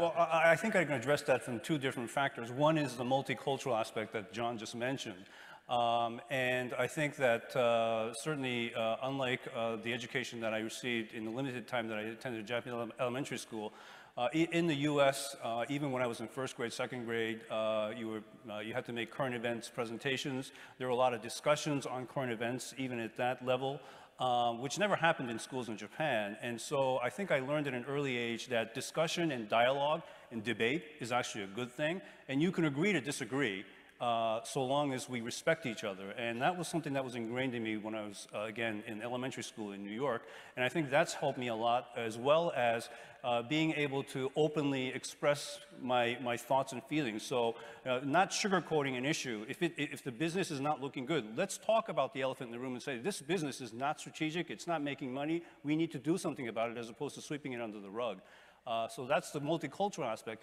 Well, I think I can address that from two different factors. One is the multicultural aspect that John just mentioned. Um, and I think that uh, certainly, uh, unlike uh, the education that I received in the limited time that I attended Japanese ele elementary school, uh, in the U.S., uh, even when I was in first grade, second grade, uh, you, were, you had to make current events presentations. There were a lot of discussions on current events, even at that level um, which never happened in schools in Japan. And so I think I learned at an early age that discussion and dialogue and debate is actually a good thing, and you can agree to disagree, uh, so long as we respect each other. And that was something that was ingrained in me when I was, uh, again, in elementary school in New York. And I think that's helped me a lot, as well as uh, being able to openly express my, my thoughts and feelings. So uh, not sugarcoating an issue. If, it, if the business is not looking good, let's talk about the elephant in the room and say, this business is not strategic, it's not making money, we need to do something about it as opposed to sweeping it under the rug. Uh, so that's the multicultural aspect.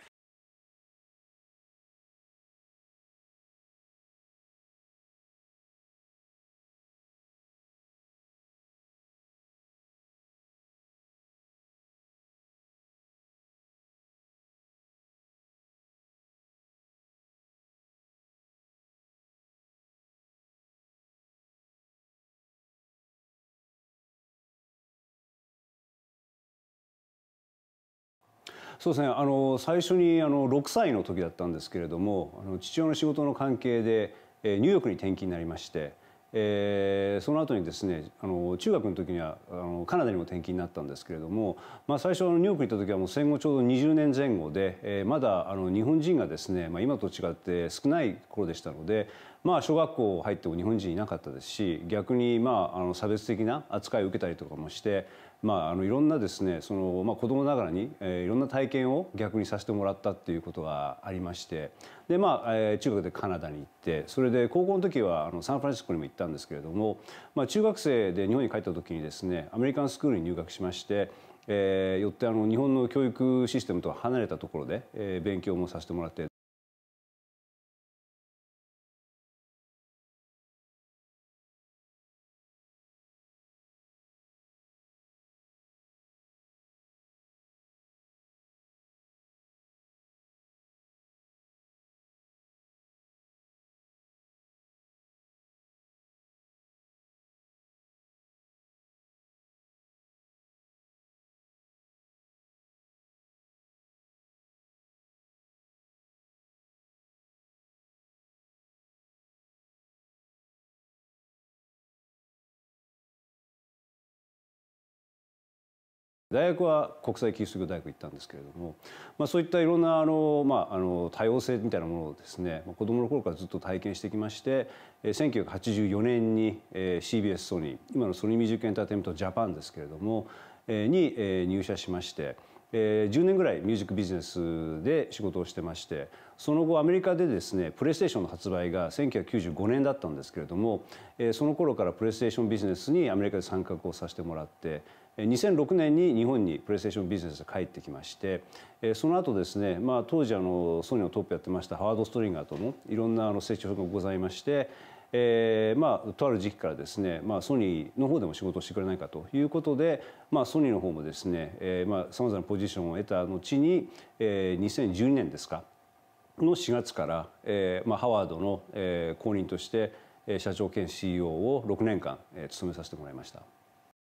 そうですねあの最初にあの6歳の時だったんですけれどもあの父親の仕事の関係で、えー、ニューヨークに転勤になりまして、えー、その後にですねあの中学の時にはあのカナダにも転勤になったんですけれども、まあ、最初ニューヨークに行った時はもう戦後ちょうど20年前後で、えー、まだあの日本人がですね、まあ、今と違って少ない頃でしたので、まあ、小学校入っても日本人いなかったですし逆にまああの差別的な扱いを受けたりとかもして。まあ、あのいろんなですねその、まあ、子供ながらに、えー、いろんな体験を逆にさせてもらったっていうことがありましてで、まあえー、中学でカナダに行ってそれで高校の時はあのサンフランシスコにも行ったんですけれども、まあ、中学生で日本に帰った時にですねアメリカンスクールに入学しまして、えー、よってあの日本の教育システムとは離れたところで、えー、勉強もさせてもらって。大学は国際キリスト教大学行ったんですけれども、まあ、そういったいろんなあの、まあ、あの多様性みたいなものをですね子どもの頃からずっと体験してきまして1984年に CBS ソニー今のソニーミュージックエンターテインメントジャパンですけれどもに入社しまして。えー、10年ぐらいミュージックビジネスで仕事をしてましてその後アメリカでですねプレイステーションの発売が1995年だったんですけれども、えー、その頃からプレイステーションビジネスにアメリカで参画をさせてもらって2006年に日本にプレイステーションビジネスで帰ってきましてその後ですね、まあ、当時あのソニーのトップやってましたハワード・ストリンガーともいろんなあの接触がございましてえーまあ、とある時期からですね、まあ、ソニーの方でも仕事をしてくれないかということで、まあ、ソニーの方もですね、えーまあ、さまざまなポジションを得た後に、えー、2012年ですかの4月から、えーまあ、ハワードの、えー、公認として社長兼 CEO を6年間、えー、務めさせてもらいました。